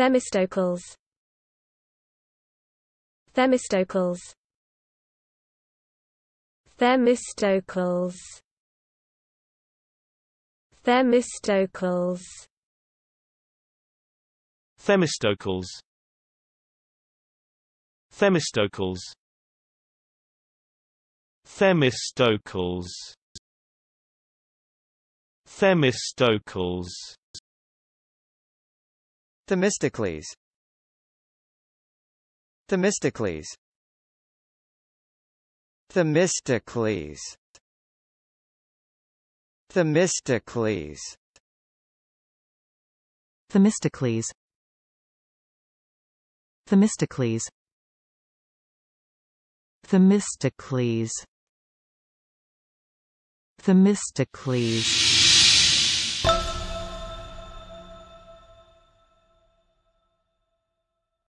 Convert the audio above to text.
Themistocles Themistocles Themistocles Themistocles Themistocles Themistocles Themistocles Themistocles Themistocles Themistocles Themistocles Themistocles Themistocles Themistocles Themistocles Themistocles